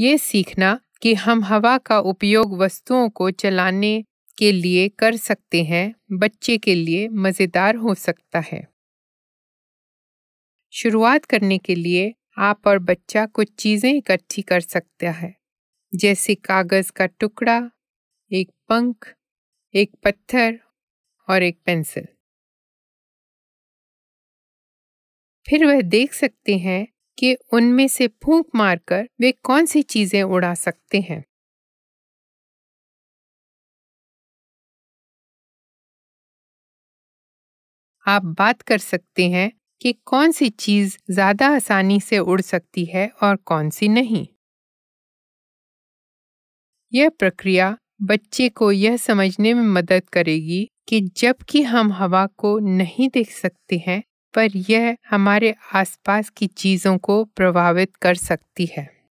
ये सीखना कि हम हवा का उपयोग वस्तुओं को चलाने के लिए कर सकते हैं बच्चे के लिए मज़ेदार हो सकता है शुरुआत करने के लिए आप और बच्चा कुछ चीज़ें इकट्ठी कर सकता है जैसे कागज़ का टुकड़ा एक पंख एक पत्थर और एक पेंसिल फिर वह देख सकते हैं कि उनमें से फूंक मारकर वे कौन सी चीजें उड़ा सकते हैं आप बात कर सकते हैं कि कौन सी चीज ज्यादा आसानी से उड़ सकती है और कौन सी नहीं यह प्रक्रिया बच्चे को यह समझने में मदद करेगी कि जबकि हम हवा को नहीं देख सकते हैं पर यह हमारे आसपास की चीज़ों को प्रभावित कर सकती है